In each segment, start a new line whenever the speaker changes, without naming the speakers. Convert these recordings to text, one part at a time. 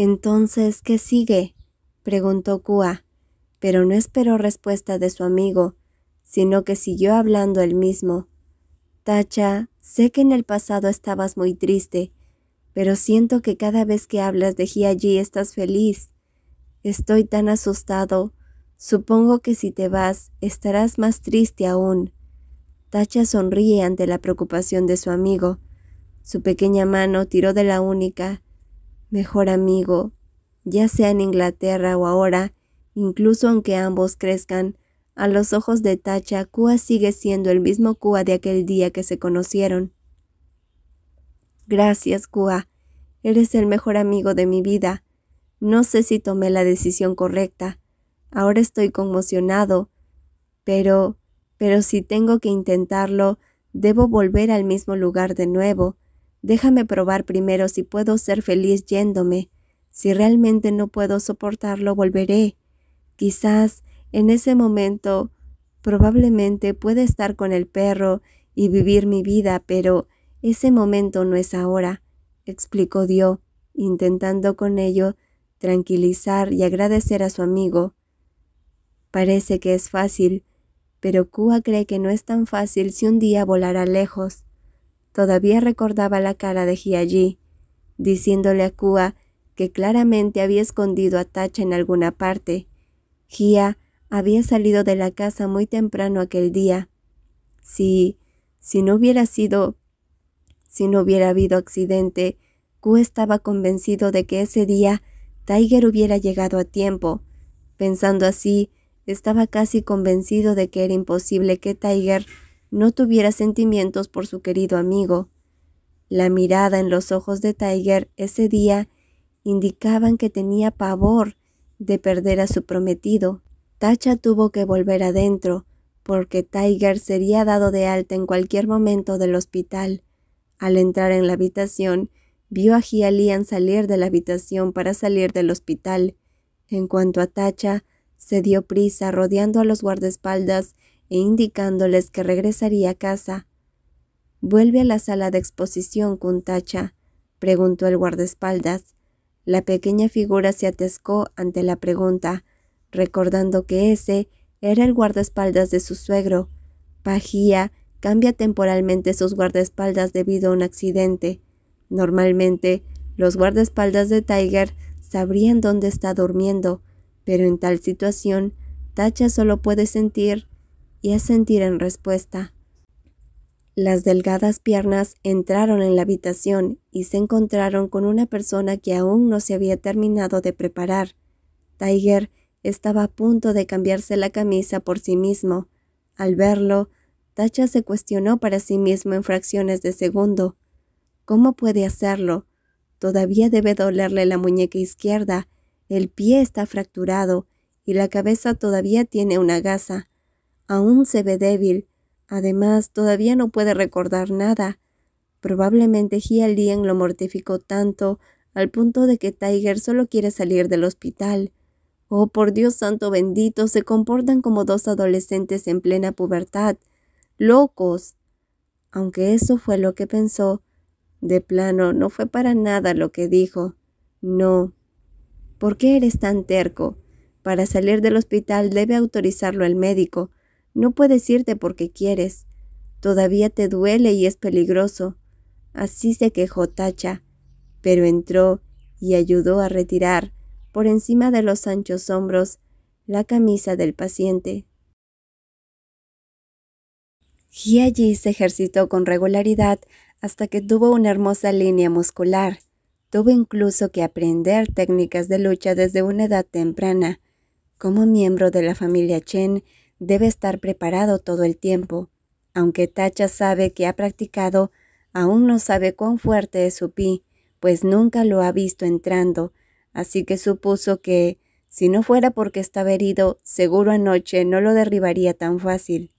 Entonces, ¿qué sigue? preguntó Kua, pero no esperó respuesta de su amigo, sino que siguió hablando él mismo. Tacha, sé que en el pasado estabas muy triste, pero siento que cada vez que hablas de allí estás feliz. Estoy tan asustado. Supongo que si te vas, estarás más triste aún. Tacha sonríe ante la preocupación de su amigo. Su pequeña mano tiró de la única mejor amigo, ya sea en Inglaterra o ahora, incluso aunque ambos crezcan, a los ojos de Tacha, Kua sigue siendo el mismo Cuba de aquel día que se conocieron. Gracias, Kua. Eres el mejor amigo de mi vida. No sé si tomé la decisión correcta. Ahora estoy conmocionado. Pero, pero si tengo que intentarlo, debo volver al mismo lugar de nuevo Déjame probar primero si puedo ser feliz yéndome. Si realmente no puedo soportarlo, volveré. Quizás en ese momento probablemente pueda estar con el perro y vivir mi vida, pero ese momento no es ahora, explicó Dio, intentando con ello tranquilizar y agradecer a su amigo. Parece que es fácil, pero Kua cree que no es tan fácil si un día volará lejos. Todavía recordaba la cara de Hiaji, diciéndole a Kua que claramente había escondido a Tacha en alguna parte. Gia había salido de la casa muy temprano aquel día. Si, si no hubiera sido, si no hubiera habido accidente, Kua estaba convencido de que ese día Tiger hubiera llegado a tiempo. Pensando así, estaba casi convencido de que era imposible que Tiger no tuviera sentimientos por su querido amigo. La mirada en los ojos de Tiger ese día indicaban que tenía pavor de perder a su prometido. Tacha tuvo que volver adentro, porque Tiger sería dado de alta en cualquier momento del hospital. Al entrar en la habitación, vio a Gialian salir de la habitación para salir del hospital. En cuanto a Tacha, se dio prisa rodeando a los guardaespaldas e indicándoles que regresaría a casa. Vuelve a la sala de exposición, Tacha, preguntó el guardaespaldas. La pequeña figura se atescó ante la pregunta, recordando que ese era el guardaespaldas de su suegro. Pajía cambia temporalmente sus guardaespaldas debido a un accidente. Normalmente, los guardaespaldas de Tiger sabrían dónde está durmiendo, pero en tal situación, Tacha solo puede sentir y a sentir en respuesta. Las delgadas piernas entraron en la habitación y se encontraron con una persona que aún no se había terminado de preparar. Tiger estaba a punto de cambiarse la camisa por sí mismo. Al verlo, Tacha se cuestionó para sí mismo en fracciones de segundo. ¿Cómo puede hacerlo? Todavía debe dolerle la muñeca izquierda, el pie está fracturado y la cabeza todavía tiene una gasa. Aún se ve débil. Además, todavía no puede recordar nada. Probablemente Hia lo mortificó tanto al punto de que Tiger solo quiere salir del hospital. Oh, por Dios santo bendito, se comportan como dos adolescentes en plena pubertad. Locos. Aunque eso fue lo que pensó, de plano no fue para nada lo que dijo. No. ¿Por qué eres tan terco? Para salir del hospital debe autorizarlo el médico. No puedes irte porque quieres. Todavía te duele y es peligroso. Así se quejó Tacha, pero entró y ayudó a retirar, por encima de los anchos hombros, la camisa del paciente. allí se ejercitó con regularidad hasta que tuvo una hermosa línea muscular. Tuvo incluso que aprender técnicas de lucha desde una edad temprana. Como miembro de la familia Chen, debe estar preparado todo el tiempo. Aunque Tacha sabe que ha practicado, aún no sabe cuán fuerte es su pi, pues nunca lo ha visto entrando, así que supuso que, si no fuera porque estaba herido, seguro anoche no lo derribaría tan fácil.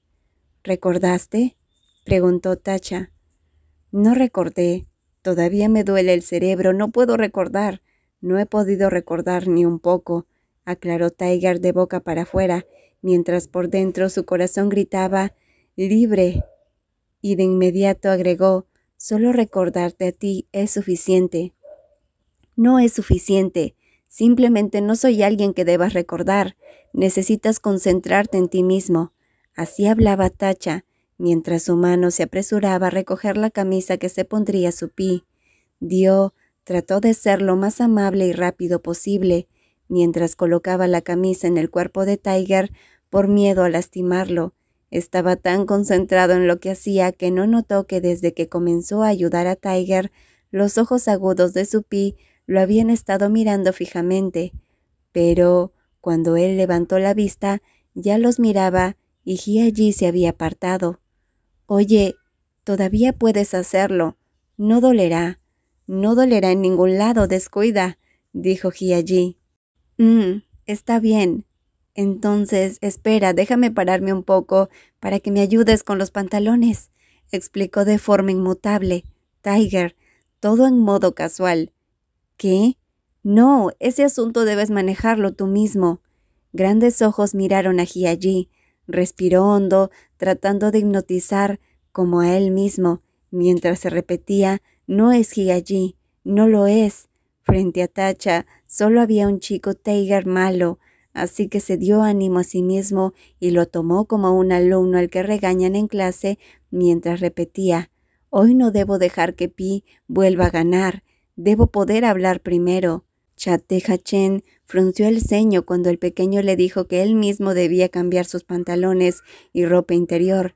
¿Recordaste? preguntó Tacha. No recordé. Todavía me duele el cerebro, no puedo recordar. No he podido recordar ni un poco, aclaró Tiger de boca para afuera, mientras por dentro su corazón gritaba, libre. Y de inmediato agregó, solo recordarte a ti es suficiente. No es suficiente. Simplemente no soy alguien que debas recordar. Necesitas concentrarte en ti mismo. Así hablaba Tacha, mientras su mano se apresuraba a recoger la camisa que se pondría su pie. Dio trató de ser lo más amable y rápido posible, Mientras colocaba la camisa en el cuerpo de Tiger, por miedo a lastimarlo, estaba tan concentrado en lo que hacía que no notó que desde que comenzó a ayudar a Tiger, los ojos agudos de su pi lo habían estado mirando fijamente. Pero cuando él levantó la vista, ya los miraba y Gi allí se había apartado. Oye, todavía puedes hacerlo. No dolerá. No dolerá en ningún lado, descuida, dijo Gi allí. Mm, está bien. Entonces, espera, déjame pararme un poco para que me ayudes con los pantalones, explicó de forma inmutable Tiger, todo en modo casual. ¿Qué? No, ese asunto debes manejarlo tú mismo. Grandes ojos miraron a allí, respiró hondo, tratando de hipnotizar como a él mismo, mientras se repetía, no es allí, no lo es. Frente a Tacha, Solo había un chico Tiger malo, así que se dio ánimo a sí mismo y lo tomó como un alumno al que regañan en clase mientras repetía, Hoy no debo dejar que Pi vuelva a ganar, debo poder hablar primero. Chate Chen frunció el ceño cuando el pequeño le dijo que él mismo debía cambiar sus pantalones y ropa interior.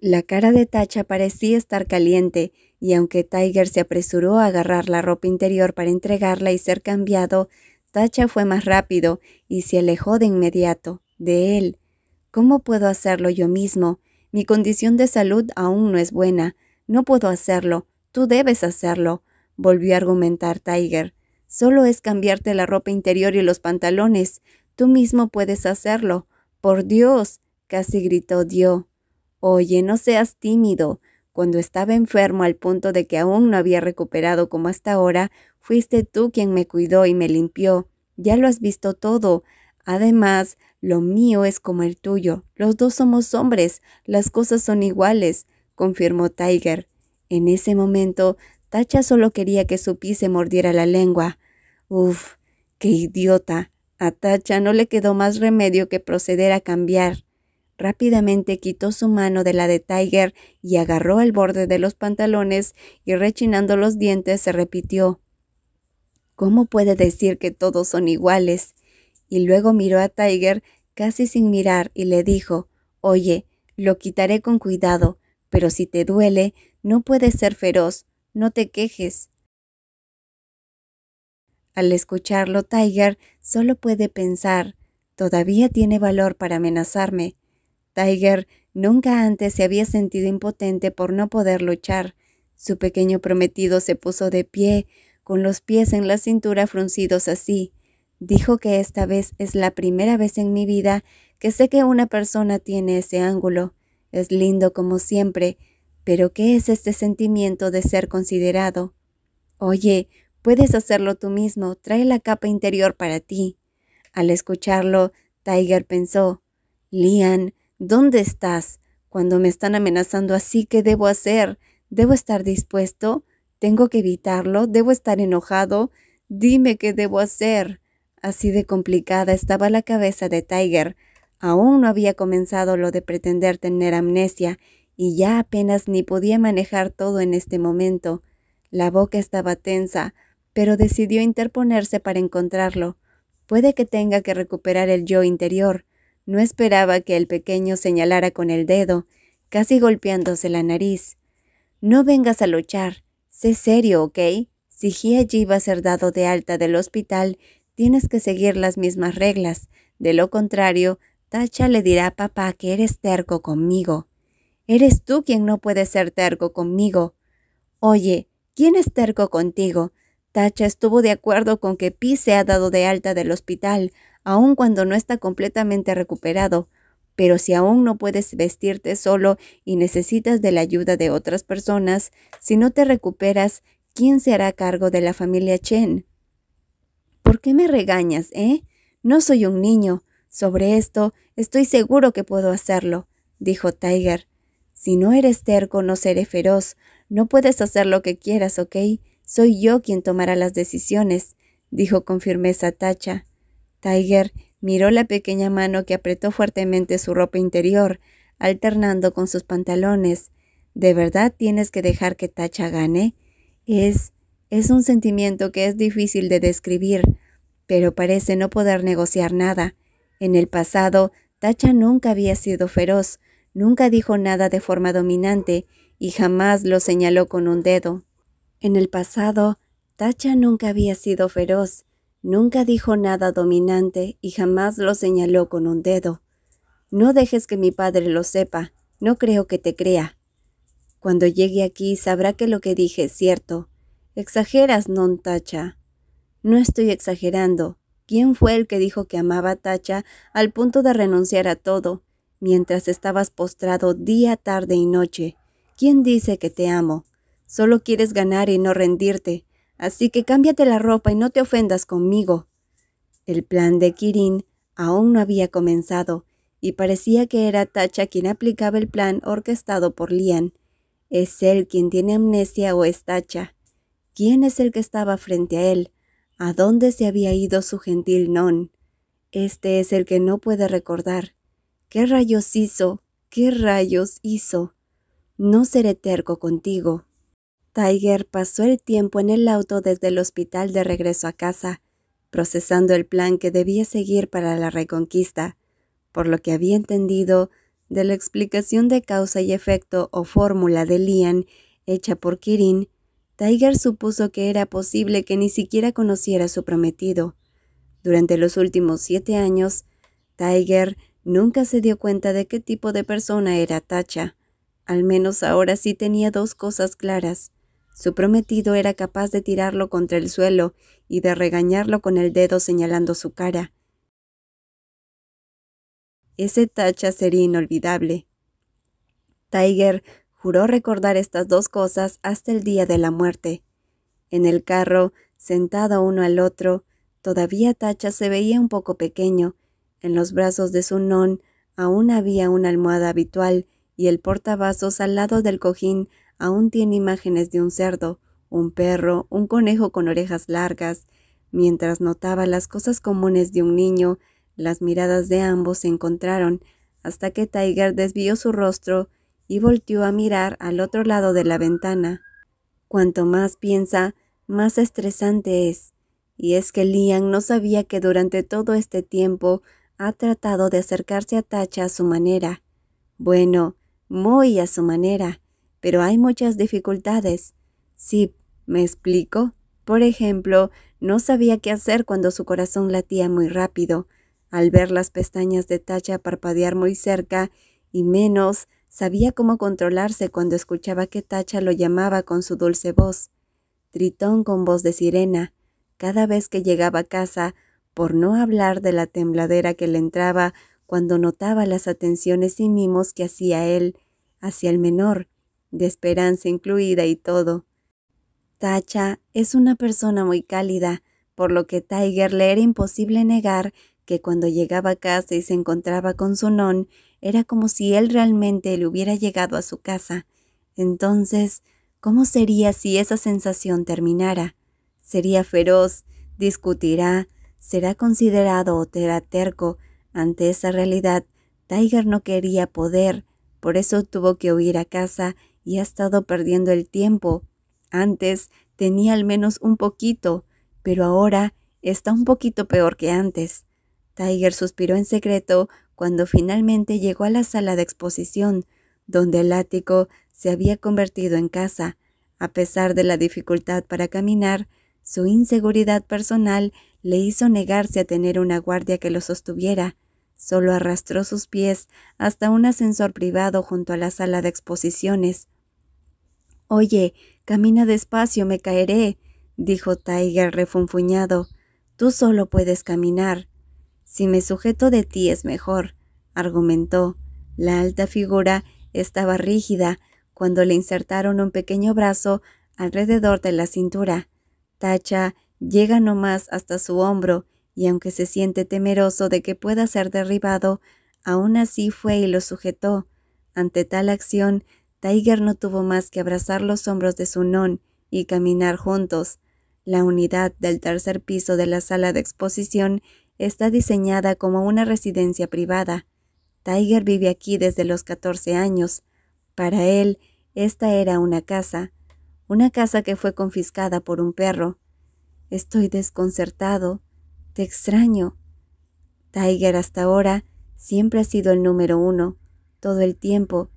La cara de Tacha parecía estar caliente y aunque Tiger se apresuró a agarrar la ropa interior para entregarla y ser cambiado, Tacha fue más rápido y se alejó de inmediato, de él. ¿Cómo puedo hacerlo yo mismo? Mi condición de salud aún no es buena. No puedo hacerlo. Tú debes hacerlo, volvió a argumentar Tiger. Solo es cambiarte la ropa interior y los pantalones. Tú mismo puedes hacerlo. Por Dios, casi gritó Dio. Oye, no seas tímido. Cuando estaba enfermo al punto de que aún no había recuperado como hasta ahora, fuiste tú quien me cuidó y me limpió. Ya lo has visto todo. Además, lo mío es como el tuyo. Los dos somos hombres. Las cosas son iguales, confirmó Tiger. En ese momento, Tacha solo quería que su pie se mordiera la lengua. Uf, qué idiota. A Tacha no le quedó más remedio que proceder a cambiar. Rápidamente quitó su mano de la de Tiger y agarró el borde de los pantalones y rechinando los dientes se repitió ¿Cómo puede decir que todos son iguales? Y luego miró a Tiger casi sin mirar y le dijo Oye, lo quitaré con cuidado, pero si te duele, no puedes ser feroz, no te quejes. Al escucharlo, Tiger solo puede pensar, todavía tiene valor para amenazarme. Tiger nunca antes se había sentido impotente por no poder luchar. Su pequeño prometido se puso de pie, con los pies en la cintura fruncidos así. Dijo que esta vez es la primera vez en mi vida que sé que una persona tiene ese ángulo. Es lindo como siempre, pero ¿qué es este sentimiento de ser considerado? Oye, puedes hacerlo tú mismo, trae la capa interior para ti. Al escucharlo, Tiger pensó, Lian, ¿Dónde estás? Cuando me están amenazando así, ¿qué debo hacer? ¿Debo estar dispuesto? ¿Tengo que evitarlo? ¿Debo estar enojado? Dime qué debo hacer. Así de complicada estaba la cabeza de Tiger. Aún no había comenzado lo de pretender tener amnesia, y ya apenas ni podía manejar todo en este momento. La boca estaba tensa, pero decidió interponerse para encontrarlo. Puede que tenga que recuperar el yo interior. No esperaba que el pequeño señalara con el dedo, casi golpeándose la nariz. No vengas a luchar. Sé serio, ¿ok? Si allí va a ser dado de alta del hospital, tienes que seguir las mismas reglas. De lo contrario, Tacha le dirá a papá que eres terco conmigo. Eres tú quien no puede ser terco conmigo. Oye, ¿quién es terco contigo? Tacha estuvo de acuerdo con que Pi se ha dado de alta del hospital, aun cuando no está completamente recuperado. Pero si aún no puedes vestirte solo y necesitas de la ayuda de otras personas, si no te recuperas, ¿quién se hará cargo de la familia Chen? ¿Por qué me regañas, eh? No soy un niño. Sobre esto estoy seguro que puedo hacerlo, dijo Tiger. Si no eres terco, no seré feroz. No puedes hacer lo que quieras, ¿ok? Soy yo quien tomará las decisiones, dijo con firmeza Tacha. Tiger miró la pequeña mano que apretó fuertemente su ropa interior, alternando con sus pantalones. ¿De verdad tienes que dejar que Tacha gane? Es, es un sentimiento que es difícil de describir, pero parece no poder negociar nada. En el pasado, Tacha nunca había sido feroz, nunca dijo nada de forma dominante y jamás lo señaló con un dedo. En el pasado, Tacha nunca había sido feroz, Nunca dijo nada dominante y jamás lo señaló con un dedo. No dejes que mi padre lo sepa, no creo que te crea. Cuando llegue aquí sabrá que lo que dije es cierto. Exageras, non tacha. No estoy exagerando. ¿Quién fue el que dijo que amaba a Tacha al punto de renunciar a todo, mientras estabas postrado día, tarde y noche? ¿Quién dice que te amo? Solo quieres ganar y no rendirte. Así que cámbiate la ropa y no te ofendas conmigo. El plan de Kirin aún no había comenzado, y parecía que era Tacha quien aplicaba el plan orquestado por Lian. ¿Es él quien tiene amnesia o es Tacha? ¿Quién es el que estaba frente a él? ¿A dónde se había ido su gentil non? Este es el que no puede recordar. ¿Qué rayos hizo? ¿Qué rayos hizo? No seré terco contigo, Tiger pasó el tiempo en el auto desde el hospital de regreso a casa, procesando el plan que debía seguir para la reconquista, por lo que había entendido de la explicación de causa y efecto o fórmula de Lian hecha por Kirin, Tiger supuso que era posible que ni siquiera conociera a su prometido. Durante los últimos siete años, Tiger nunca se dio cuenta de qué tipo de persona era Tacha. Al menos ahora sí tenía dos cosas claras. Su prometido era capaz de tirarlo contra el suelo y de regañarlo con el dedo señalando su cara. Ese tacha sería inolvidable. Tiger juró recordar estas dos cosas hasta el día de la muerte. En el carro, sentado uno al otro, todavía Tacha se veía un poco pequeño. En los brazos de su non aún había una almohada habitual y el portavasos al lado del cojín aún tiene imágenes de un cerdo, un perro, un conejo con orejas largas. Mientras notaba las cosas comunes de un niño, las miradas de ambos se encontraron, hasta que Tiger desvió su rostro y volteó a mirar al otro lado de la ventana. Cuanto más piensa, más estresante es. Y es que Liam no sabía que durante todo este tiempo ha tratado de acercarse a Tacha a su manera. Bueno, muy a su manera pero hay muchas dificultades. Sí, me explico. Por ejemplo, no sabía qué hacer cuando su corazón latía muy rápido, al ver las pestañas de Tacha parpadear muy cerca, y menos sabía cómo controlarse cuando escuchaba que Tacha lo llamaba con su dulce voz. Tritón con voz de sirena. Cada vez que llegaba a casa, por no hablar de la tembladera que le entraba cuando notaba las atenciones y mimos que hacía él hacia el menor, de esperanza incluida y todo. Tacha es una persona muy cálida, por lo que Tiger le era imposible negar que cuando llegaba a casa y se encontraba con su non, era como si él realmente le hubiera llegado a su casa. Entonces, ¿cómo sería si esa sensación terminara? Sería feroz, discutirá, será considerado o terco. Ante esa realidad, Tiger no quería poder, por eso tuvo que huir a casa y ha estado perdiendo el tiempo. Antes tenía al menos un poquito, pero ahora está un poquito peor que antes. Tiger suspiró en secreto cuando finalmente llegó a la sala de exposición, donde el ático se había convertido en casa. A pesar de la dificultad para caminar, su inseguridad personal le hizo negarse a tener una guardia que lo sostuviera. Solo arrastró sus pies hasta un ascensor privado junto a la sala de exposiciones. Oye, camina despacio, me caeré, dijo Tiger refunfuñado. Tú solo puedes caminar. Si me sujeto de ti es mejor, argumentó. La alta figura estaba rígida cuando le insertaron un pequeño brazo alrededor de la cintura. Tacha llega no más hasta su hombro y aunque se siente temeroso de que pueda ser derribado, aún así fue y lo sujetó. Ante tal acción, Tiger no tuvo más que abrazar los hombros de su non y caminar juntos. La unidad del tercer piso de la sala de exposición está diseñada como una residencia privada. Tiger vive aquí desde los 14 años. Para él, esta era una casa, una casa que fue confiscada por un perro. Estoy desconcertado. Te extraño. Tiger hasta ahora siempre ha sido el número uno, todo el tiempo,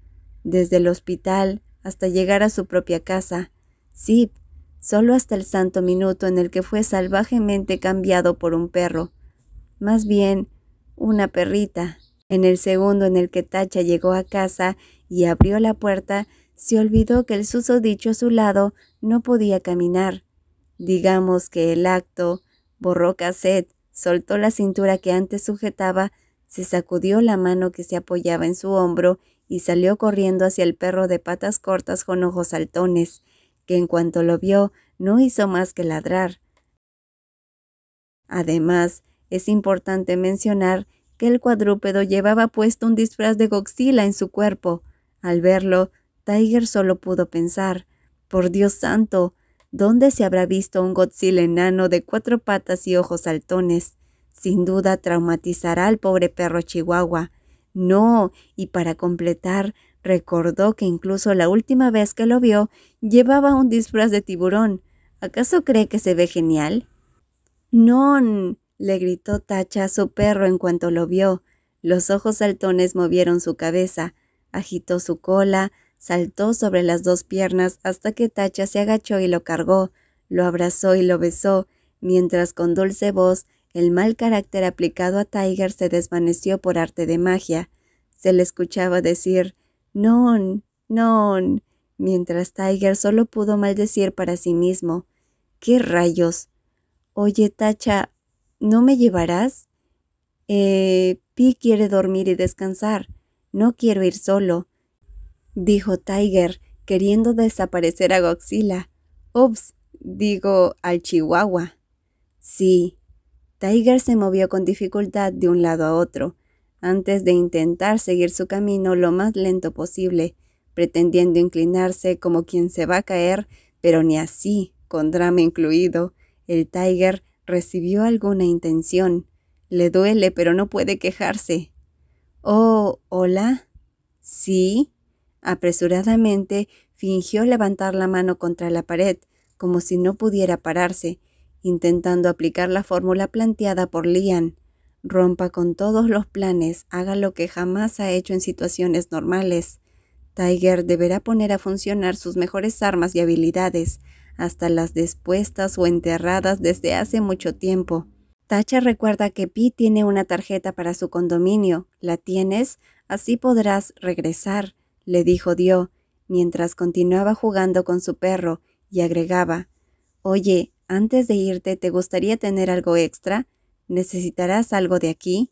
desde el hospital hasta llegar a su propia casa. Sí, solo hasta el santo minuto en el que fue salvajemente cambiado por un perro, más bien una perrita. En el segundo en el que Tacha llegó a casa y abrió la puerta, se olvidó que el susodicho a su lado no podía caminar. Digamos que el acto borró cassette, soltó la cintura que antes sujetaba, se sacudió la mano que se apoyaba en su hombro y salió corriendo hacia el perro de patas cortas con ojos saltones, que en cuanto lo vio no hizo más que ladrar. Además, es importante mencionar que el cuadrúpedo llevaba puesto un disfraz de Godzilla en su cuerpo. Al verlo, Tiger solo pudo pensar, por Dios santo, ¿dónde se habrá visto un Godzilla enano de cuatro patas y ojos saltones? Sin duda traumatizará al pobre perro chihuahua. No, y para completar, recordó que incluso la última vez que lo vio, llevaba un disfraz de tiburón. ¿Acaso cree que se ve genial? Non, le gritó Tacha a su perro en cuanto lo vio. Los ojos saltones movieron su cabeza, agitó su cola, saltó sobre las dos piernas hasta que Tacha se agachó y lo cargó, lo abrazó y lo besó, mientras con dulce voz el mal carácter aplicado a Tiger se desvaneció por arte de magia. Se le escuchaba decir Non, non, mientras Tiger solo pudo maldecir para sí mismo. ¡Qué rayos! Oye, Tacha, ¿no me llevarás? Eh, Pi quiere dormir y descansar. No quiero ir solo, dijo Tiger, queriendo desaparecer a Godzilla. Ups, digo al chihuahua. Sí, Tiger se movió con dificultad de un lado a otro, antes de intentar seguir su camino lo más lento posible, pretendiendo inclinarse como quien se va a caer, pero ni así, con drama incluido, el Tiger recibió alguna intención. Le duele, pero no puede quejarse. Oh, hola. Sí. Apresuradamente fingió levantar la mano contra la pared, como si no pudiera pararse, intentando aplicar la fórmula planteada por Lian. Rompa con todos los planes, haga lo que jamás ha hecho en situaciones normales. Tiger deberá poner a funcionar sus mejores armas y habilidades, hasta las despuestas o enterradas desde hace mucho tiempo. Tacha recuerda que Pi tiene una tarjeta para su condominio. ¿La tienes? Así podrás regresar, le dijo Dio, mientras continuaba jugando con su perro, y agregaba Oye, antes de irte, ¿te gustaría tener algo extra? ¿Necesitarás algo de aquí?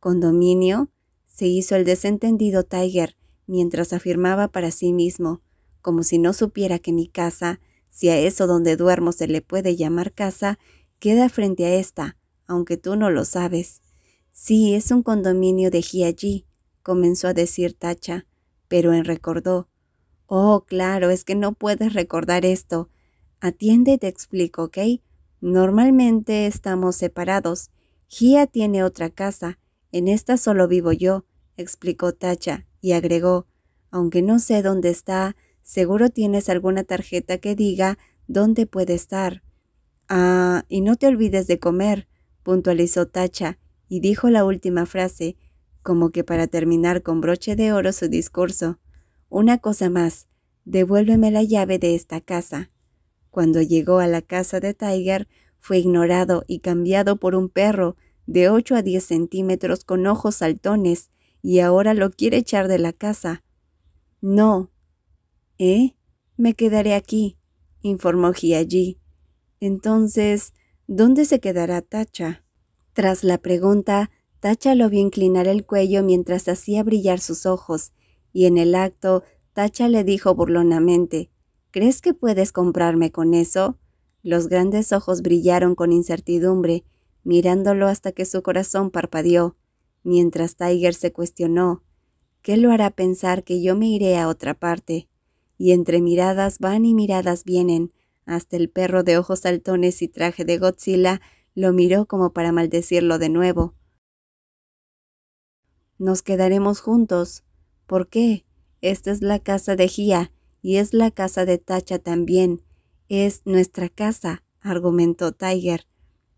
¿Condominio? se hizo el desentendido Tiger mientras afirmaba para sí mismo, como si no supiera que mi casa, si a eso donde duermo se le puede llamar casa, queda frente a esta, aunque tú no lo sabes. Sí, es un condominio de allí. comenzó a decir Tacha, pero en recordó. Oh, claro, es que no puedes recordar esto. Atiende te explico, ¿ok? Normalmente estamos separados. Gia tiene otra casa. En esta solo vivo yo, explicó Tacha y agregó, aunque no sé dónde está, seguro tienes alguna tarjeta que diga dónde puede estar. Ah, y no te olvides de comer, puntualizó Tacha y dijo la última frase, como que para terminar con broche de oro su discurso. Una cosa más, devuélveme la llave de esta casa. Cuando llegó a la casa de Tiger, fue ignorado y cambiado por un perro de 8 a 10 centímetros con ojos saltones y ahora lo quiere echar de la casa. No. ¿Eh? Me quedaré aquí, informó Gigi. Entonces, ¿dónde se quedará Tacha? Tras la pregunta, Tacha lo vio inclinar el cuello mientras hacía brillar sus ojos, y en el acto, Tacha le dijo burlonamente, ¿Crees que puedes comprarme con eso? Los grandes ojos brillaron con incertidumbre, mirándolo hasta que su corazón parpadeó, mientras Tiger se cuestionó, ¿qué lo hará pensar que yo me iré a otra parte? Y entre miradas van y miradas vienen, hasta el perro de ojos saltones y traje de Godzilla lo miró como para maldecirlo de nuevo. Nos quedaremos juntos. ¿Por qué? Esta es la casa de Gia y es la casa de Tacha también. Es nuestra casa, argumentó Tiger.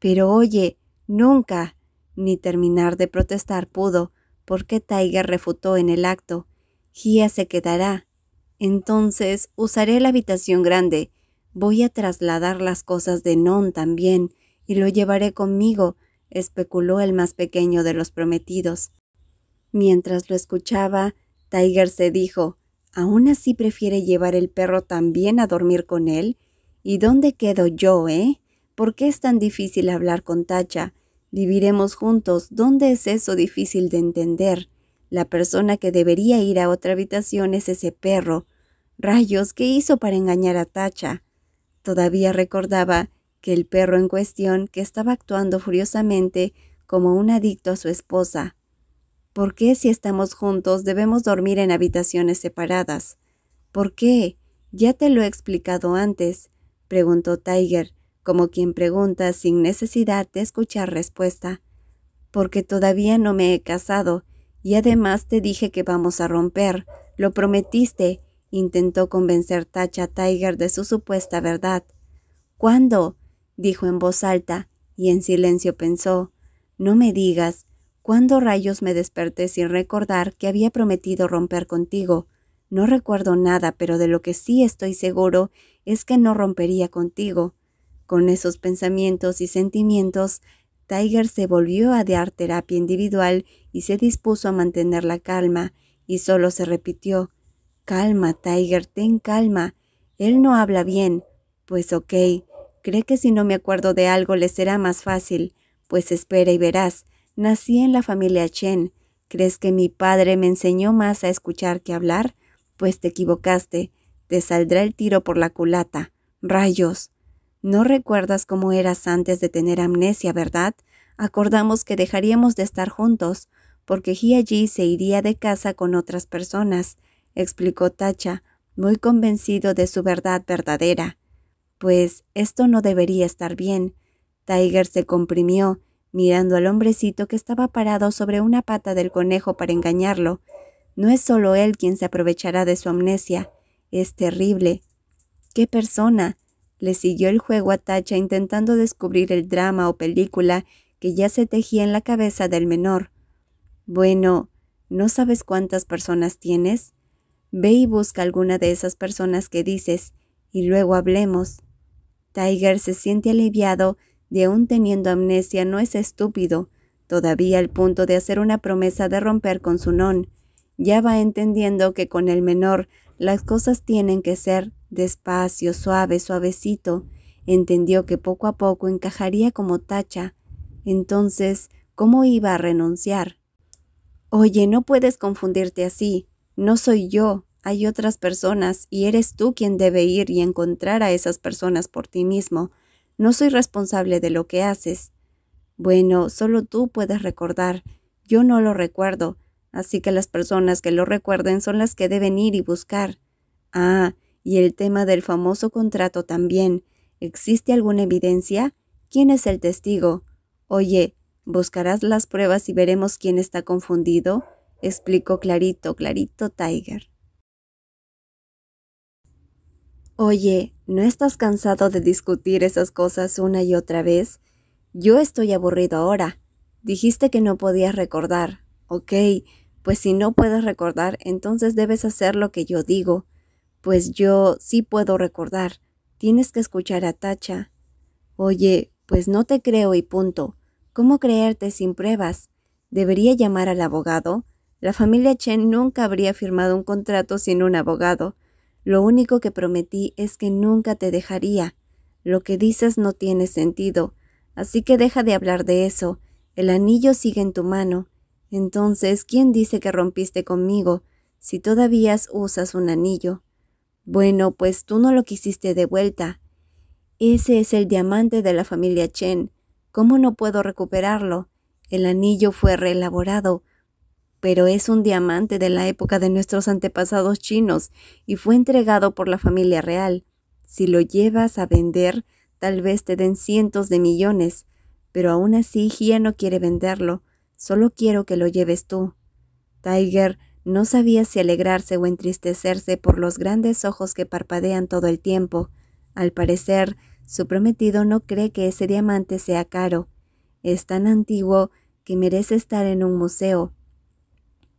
Pero oye, nunca. Ni terminar de protestar pudo, porque Tiger refutó en el acto. Gia se quedará. Entonces usaré la habitación grande. Voy a trasladar las cosas de Non también, y lo llevaré conmigo, especuló el más pequeño de los prometidos. Mientras lo escuchaba, Tiger se dijo, Aún así prefiere llevar el perro también a dormir con él. ¿Y dónde quedo yo, eh? ¿Por qué es tan difícil hablar con Tacha? Viviremos juntos. ¿Dónde es eso difícil de entender? La persona que debería ir a otra habitación es ese perro. Rayos, ¿qué hizo para engañar a Tacha? Todavía recordaba que el perro en cuestión, que estaba actuando furiosamente como un adicto a su esposa, ¿Por qué si estamos juntos debemos dormir en habitaciones separadas? ¿Por qué? Ya te lo he explicado antes, preguntó Tiger, como quien pregunta sin necesidad de escuchar respuesta. Porque todavía no me he casado, y además te dije que vamos a romper, lo prometiste, intentó convencer Tacha Tiger de su supuesta verdad. ¿Cuándo? dijo en voz alta, y en silencio pensó. No me digas, ¿Cuándo rayos me desperté sin recordar que había prometido romper contigo? No recuerdo nada, pero de lo que sí estoy seguro es que no rompería contigo. Con esos pensamientos y sentimientos, Tiger se volvió a dar terapia individual y se dispuso a mantener la calma, y solo se repitió Calma, Tiger, ten calma. Él no habla bien. Pues ok, cree que si no me acuerdo de algo le será más fácil. Pues espera y verás. Nací en la familia Chen. ¿Crees que mi padre me enseñó más a escuchar que hablar? Pues te equivocaste. Te saldrá el tiro por la culata. Rayos. No recuerdas cómo eras antes de tener amnesia, ¿verdad? Acordamos que dejaríamos de estar juntos, porque allí se iría de casa con otras personas, explicó Tacha, muy convencido de su verdad verdadera. Pues esto no debería estar bien. Tiger se comprimió mirando al hombrecito que estaba parado sobre una pata del conejo para engañarlo. No es solo él quien se aprovechará de su amnesia. Es terrible. ¿Qué persona? Le siguió el juego a Tacha intentando descubrir el drama o película que ya se tejía en la cabeza del menor. Bueno, ¿no sabes cuántas personas tienes? Ve y busca alguna de esas personas que dices, y luego hablemos. Tiger se siente aliviado de aún teniendo amnesia no es estúpido, todavía al punto de hacer una promesa de romper con su non. Ya va entendiendo que con el menor las cosas tienen que ser despacio, suave, suavecito. Entendió que poco a poco encajaría como tacha. Entonces, ¿cómo iba a renunciar? Oye, no puedes confundirte así. No soy yo, hay otras personas y eres tú quien debe ir y encontrar a esas personas por ti mismo. No soy responsable de lo que haces. Bueno, solo tú puedes recordar. Yo no lo recuerdo, así que las personas que lo recuerden son las que deben ir y buscar. Ah, y el tema del famoso contrato también. ¿Existe alguna evidencia? ¿Quién es el testigo? Oye, buscarás las pruebas y veremos quién está confundido, explicó clarito, clarito Tiger. Oye, ¿no estás cansado de discutir esas cosas una y otra vez? Yo estoy aburrido ahora. Dijiste que no podías recordar. Ok, pues si no puedes recordar, entonces debes hacer lo que yo digo. Pues yo sí puedo recordar. Tienes que escuchar a Tacha. Oye, pues no te creo y punto. ¿Cómo creerte sin pruebas? ¿Debería llamar al abogado? La familia Chen nunca habría firmado un contrato sin un abogado. Lo único que prometí es que nunca te dejaría. Lo que dices no tiene sentido, así que deja de hablar de eso. El anillo sigue en tu mano. Entonces, ¿quién dice que rompiste conmigo si todavía usas un anillo? Bueno, pues tú no lo quisiste de vuelta. Ese es el diamante de la familia Chen. ¿Cómo no puedo recuperarlo? El anillo fue reelaborado, pero es un diamante de la época de nuestros antepasados chinos y fue entregado por la familia real. Si lo llevas a vender, tal vez te den cientos de millones, pero aún así Gia no quiere venderlo, solo quiero que lo lleves tú. Tiger no sabía si alegrarse o entristecerse por los grandes ojos que parpadean todo el tiempo. Al parecer, su prometido no cree que ese diamante sea caro. Es tan antiguo que merece estar en un museo.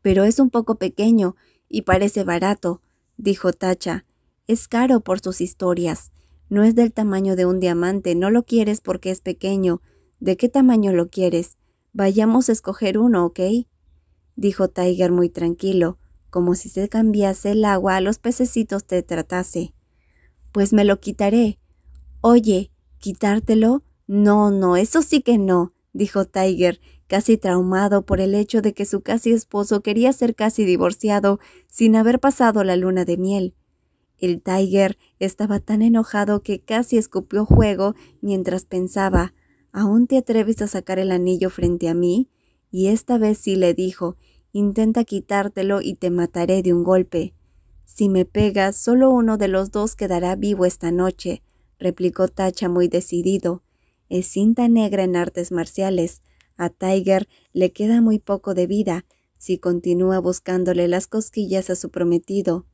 Pero es un poco pequeño y parece barato, dijo Tacha. Es caro por sus historias. No es del tamaño de un diamante, no lo quieres porque es pequeño. ¿De qué tamaño lo quieres? Vayamos a escoger uno, ¿ok? dijo Tiger muy tranquilo, como si se cambiase el agua a los pececitos te tratase. Pues me lo quitaré. Oye, ¿quitártelo? No, no, eso sí que no, dijo Tiger, casi traumado por el hecho de que su casi esposo quería ser casi divorciado sin haber pasado la luna de miel. El Tiger estaba tan enojado que casi escupió juego mientras pensaba ¿Aún te atreves a sacar el anillo frente a mí? Y esta vez sí le dijo Intenta quitártelo y te mataré de un golpe. Si me pegas, solo uno de los dos quedará vivo esta noche, replicó Tacha muy decidido. Es cinta negra en artes marciales a Tiger le queda muy poco de vida si continúa buscándole las cosquillas a su prometido.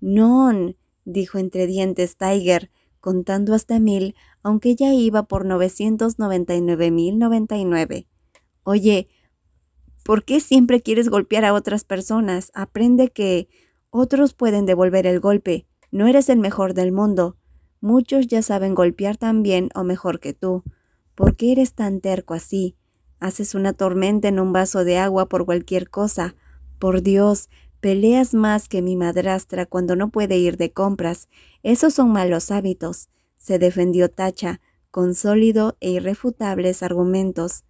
Non, dijo entre dientes Tiger, contando hasta mil, aunque ya iba por 999,099. Oye, ¿por qué siempre quieres golpear a otras personas? Aprende que otros pueden devolver el golpe. No eres el mejor del mundo. Muchos ya saben golpear tan bien o mejor que tú. ¿Por qué eres tan terco así? Haces una tormenta en un vaso de agua por cualquier cosa. Por Dios, peleas más que mi madrastra cuando no puede ir de compras. Esos son malos hábitos, se defendió Tacha, con sólido e irrefutables argumentos.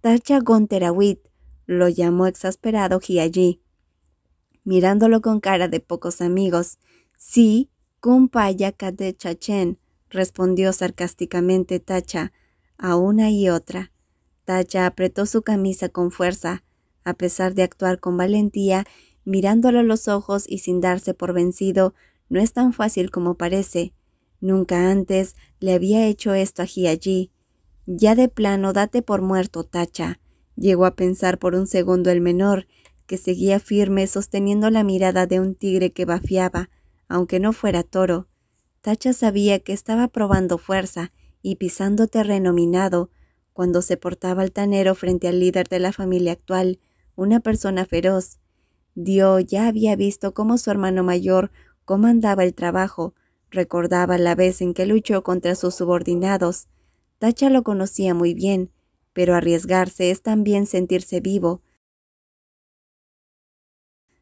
Tacha Gonterawit, lo llamó exasperado Giallí, mirándolo con cara de pocos amigos. Sí, Kumpaya Kadechachen, Chachen, respondió sarcásticamente Tacha, a una y otra. Tacha apretó su camisa con fuerza, a pesar de actuar con valentía, mirándolo a los ojos y sin darse por vencido, no es tan fácil como parece. Nunca antes le había hecho esto a allí. Ya de plano date por muerto, Tacha. Llegó a pensar por un segundo el menor, que seguía firme sosteniendo la mirada de un tigre que bafiaba, aunque no fuera toro. Tacha sabía que estaba probando fuerza y pisando terreno minado, cuando se portaba altanero frente al líder de la familia actual, una persona feroz. Dio ya había visto cómo su hermano mayor comandaba el trabajo, recordaba la vez en que luchó contra sus subordinados. Tacha lo conocía muy bien, pero arriesgarse es también sentirse vivo.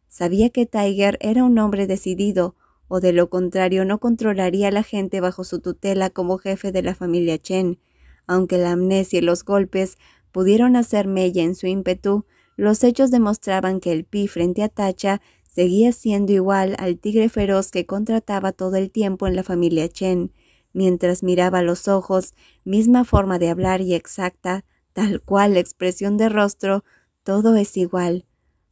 Sabía que Tiger era un hombre decidido, o de lo contrario no controlaría a la gente bajo su tutela como jefe de la familia Chen. Aunque la amnesia y los golpes pudieron hacer mella en su ímpetu, los hechos demostraban que el Pi frente a Tacha seguía siendo igual al tigre feroz que contrataba todo el tiempo en la familia Chen. Mientras miraba los ojos, misma forma de hablar y exacta, tal cual expresión de rostro, todo es igual.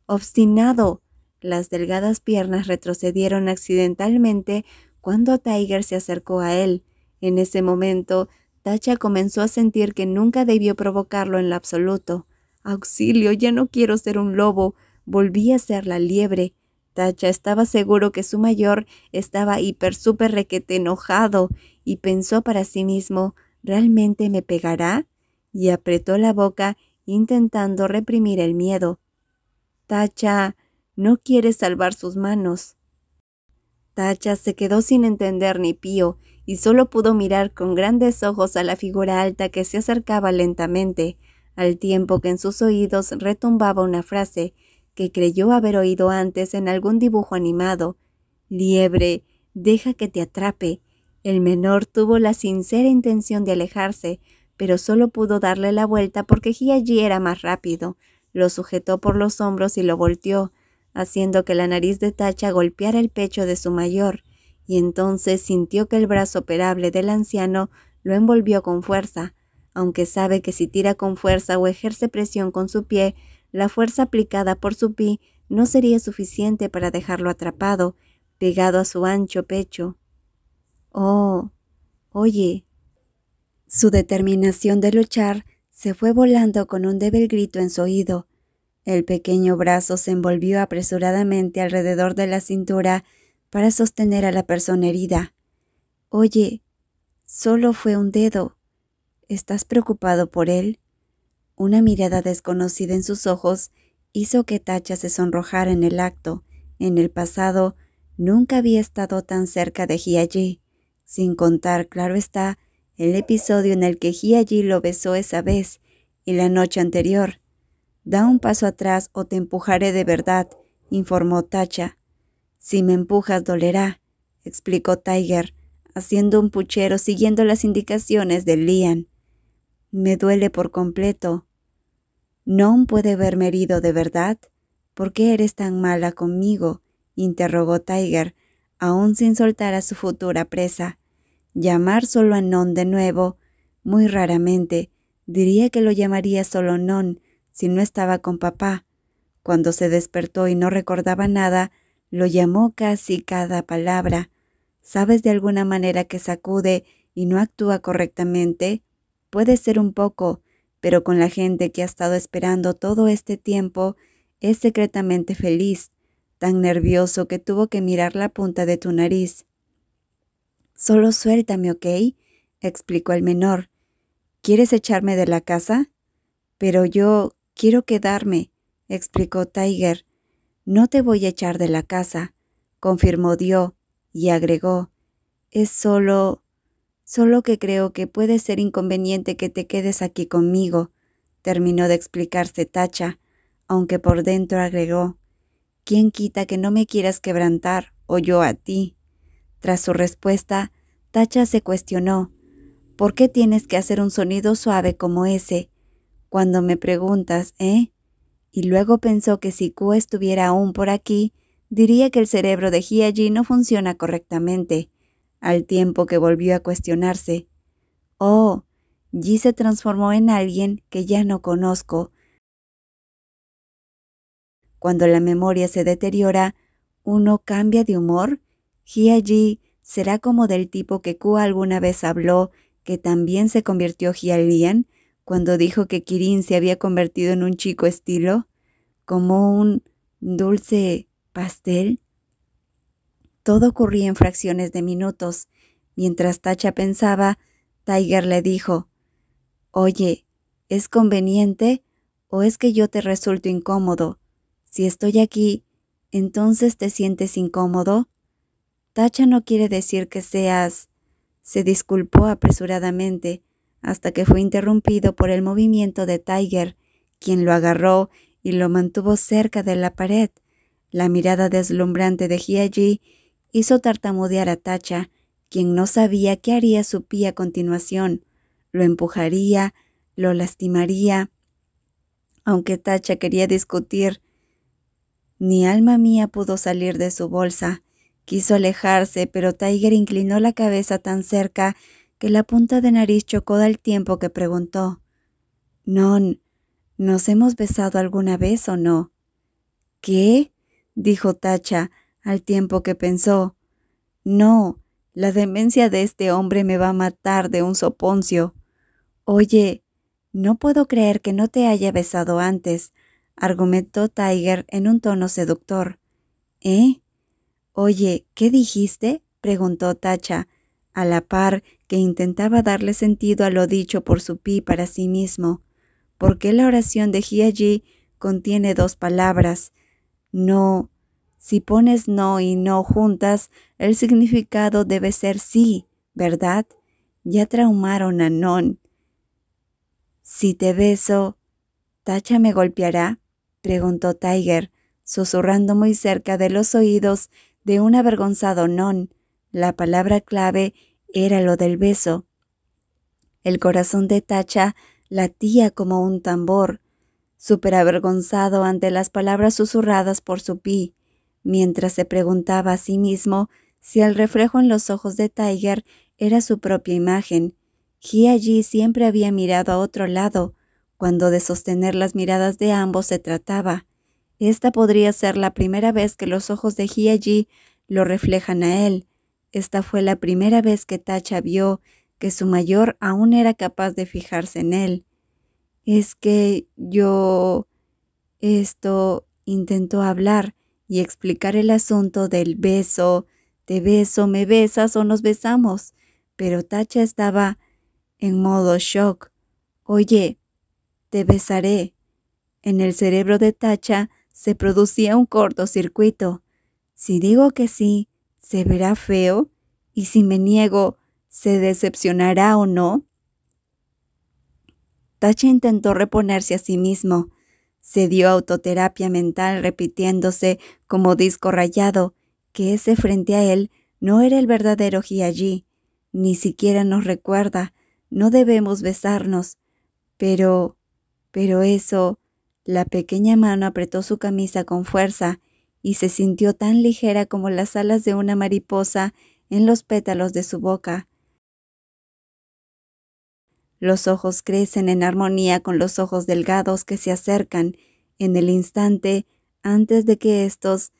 Obstinado. Las delgadas piernas retrocedieron accidentalmente cuando Tiger se acercó a él. En ese momento Tacha comenzó a sentir que nunca debió provocarlo en lo absoluto. Auxilio, ya no quiero ser un lobo. Volví a ser la liebre. Tacha estaba seguro que su mayor estaba hiper super requete enojado y pensó para sí mismo, ¿realmente me pegará? Y apretó la boca intentando reprimir el miedo. Tacha no quiere salvar sus manos. Tacha se quedó sin entender ni pío y solo pudo mirar con grandes ojos a la figura alta que se acercaba lentamente, al tiempo que en sus oídos retumbaba una frase que creyó haber oído antes en algún dibujo animado. Liebre, deja que te atrape. El menor tuvo la sincera intención de alejarse, pero solo pudo darle la vuelta porque allí era más rápido. Lo sujetó por los hombros y lo volteó, haciendo que la nariz de Tacha golpeara el pecho de su mayor y entonces sintió que el brazo operable del anciano lo envolvió con fuerza, aunque sabe que si tira con fuerza o ejerce presión con su pie, la fuerza aplicada por su pie no sería suficiente para dejarlo atrapado, pegado a su ancho pecho. Oh, oye. Su determinación de luchar se fue volando con un débil grito en su oído. El pequeño brazo se envolvió apresuradamente alrededor de la cintura para sostener a la persona herida. Oye, solo fue un dedo. ¿Estás preocupado por él? Una mirada desconocida en sus ojos hizo que Tacha se sonrojara en el acto. En el pasado, nunca había estado tan cerca de Hiaji, sin contar, claro está, el episodio en el que Hiaji lo besó esa vez y la noche anterior. Da un paso atrás o te empujaré de verdad, informó Tacha. Si me empujas, dolerá, explicó Tiger, haciendo un puchero siguiendo las indicaciones de Lian. Me duele por completo. Non puede verme herido de verdad. ¿Por qué eres tan mala conmigo? interrogó Tiger, aún sin soltar a su futura presa. Llamar solo a Non de nuevo, muy raramente, diría que lo llamaría solo Non si no estaba con papá. Cuando se despertó y no recordaba nada, lo llamó casi cada palabra. ¿Sabes de alguna manera que sacude y no actúa correctamente? Puede ser un poco, pero con la gente que ha estado esperando todo este tiempo, es secretamente feliz, tan nervioso que tuvo que mirar la punta de tu nariz. Solo suéltame, ¿ok? explicó el menor. ¿Quieres echarme de la casa? Pero yo quiero quedarme, explicó Tiger. No te voy a echar de la casa, confirmó Dio, y agregó, es solo... solo que creo que puede ser inconveniente que te quedes aquí conmigo, terminó de explicarse Tacha, aunque por dentro agregó, ¿quién quita que no me quieras quebrantar o yo a ti? Tras su respuesta, Tacha se cuestionó, ¿por qué tienes que hacer un sonido suave como ese? Cuando me preguntas, ¿eh? y luego pensó que si Q estuviera aún por aquí, diría que el cerebro de Hiaji no funciona correctamente, al tiempo que volvió a cuestionarse. Oh, Ji se transformó en alguien que ya no conozco. Cuando la memoria se deteriora, uno cambia de humor. Hiaji será como del tipo que Q alguna vez habló, que también se convirtió Hialian cuando dijo que Kirin se había convertido en un chico estilo, como un dulce pastel. Todo ocurría en fracciones de minutos. Mientras Tacha pensaba, Tiger le dijo, Oye, ¿es conveniente o es que yo te resulto incómodo? Si estoy aquí, entonces te sientes incómodo. Tacha no quiere decir que seas. Se disculpó apresuradamente hasta que fue interrumpido por el movimiento de Tiger, quien lo agarró y lo mantuvo cerca de la pared. La mirada deslumbrante de Hiaji hizo tartamudear a Tacha, quien no sabía qué haría su pía a continuación. Lo empujaría, lo lastimaría. Aunque Tacha quería discutir, ni alma mía pudo salir de su bolsa. Quiso alejarse, pero Tiger inclinó la cabeza tan cerca que la punta de nariz chocó al tiempo que preguntó. Non, ¿nos hemos besado alguna vez o no? ¿Qué? dijo Tacha, al tiempo que pensó. No, la demencia de este hombre me va a matar de un soponcio. Oye, no puedo creer que no te haya besado antes, argumentó Tiger en un tono seductor. ¿Eh? Oye, ¿qué dijiste? preguntó Tacha, a la par que intentaba darle sentido a lo dicho por su pi para sí mismo, porque la oración de allí contiene dos palabras, no. Si pones no y no juntas, el significado debe ser sí, ¿verdad? Ya traumaron a non. Si te beso, ¿Tacha me golpeará? preguntó Tiger, susurrando muy cerca de los oídos de un avergonzado non la palabra clave era lo del beso. El corazón de Tacha latía como un tambor, súper avergonzado ante las palabras susurradas por su pi, mientras se preguntaba a sí mismo si el reflejo en los ojos de Tiger era su propia imagen. He siempre había mirado a otro lado, cuando de sostener las miradas de ambos se trataba. Esta podría ser la primera vez que los ojos de He lo reflejan a él, esta fue la primera vez que Tacha vio que su mayor aún era capaz de fijarse en él. Es que yo... Esto intentó hablar y explicar el asunto del beso, te beso, me besas o nos besamos, pero Tacha estaba en modo shock. Oye, te besaré. En el cerebro de Tacha se producía un cortocircuito. Si digo que sí, ¿Se verá feo? ¿Y si me niego, se decepcionará o no? Tache intentó reponerse a sí mismo. Se dio autoterapia mental repitiéndose como disco rayado que ese frente a él no era el verdadero Hiyaji. ni siquiera nos recuerda, no debemos besarnos. Pero, pero eso, la pequeña mano apretó su camisa con fuerza y se sintió tan ligera como las alas de una mariposa en los pétalos de su boca. Los ojos crecen en armonía con los ojos delgados que se acercan en el instante antes de que éstos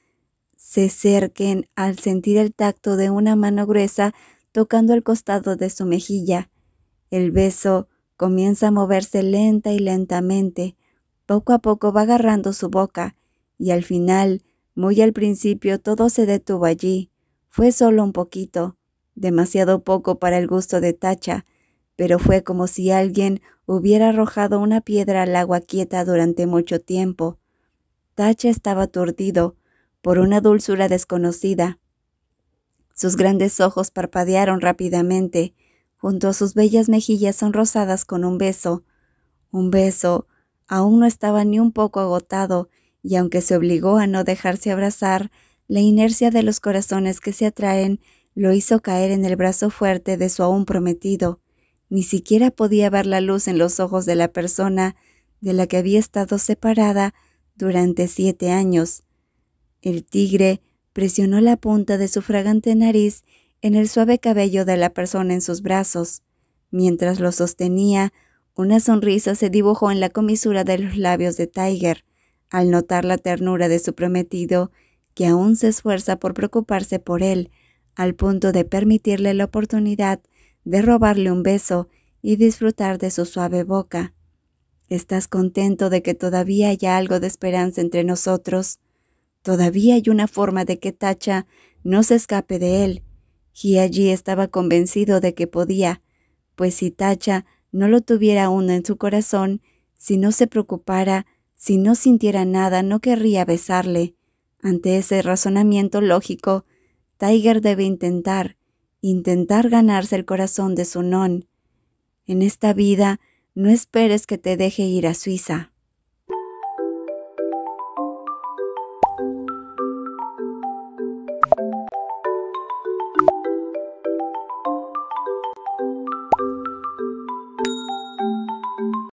se acerquen al sentir el tacto de una mano gruesa tocando el costado de su mejilla. El beso comienza a moverse lenta y lentamente, poco a poco va agarrando su boca, y al final muy al principio todo se detuvo allí. Fue solo un poquito, demasiado poco para el gusto de Tacha, pero fue como si alguien hubiera arrojado una piedra al agua quieta durante mucho tiempo. Tacha estaba aturdido por una dulzura desconocida. Sus grandes ojos parpadearon rápidamente, junto a sus bellas mejillas sonrosadas con un beso. Un beso. Aún no estaba ni un poco agotado y aunque se obligó a no dejarse abrazar, la inercia de los corazones que se atraen lo hizo caer en el brazo fuerte de su aún prometido. Ni siquiera podía ver la luz en los ojos de la persona de la que había estado separada durante siete años. El tigre presionó la punta de su fragante nariz en el suave cabello de la persona en sus brazos. Mientras lo sostenía, una sonrisa se dibujó en la comisura de los labios de Tiger al notar la ternura de su prometido, que aún se esfuerza por preocuparse por él, al punto de permitirle la oportunidad de robarle un beso y disfrutar de su suave boca. ¿Estás contento de que todavía haya algo de esperanza entre nosotros? Todavía hay una forma de que Tacha no se escape de él. Y allí estaba convencido de que podía, pues si Tacha no lo tuviera aún en su corazón, si no se preocupara, si no sintiera nada, no querría besarle. Ante ese razonamiento lógico, Tiger debe intentar, intentar ganarse el corazón de su En esta vida, no esperes que te deje ir a Suiza.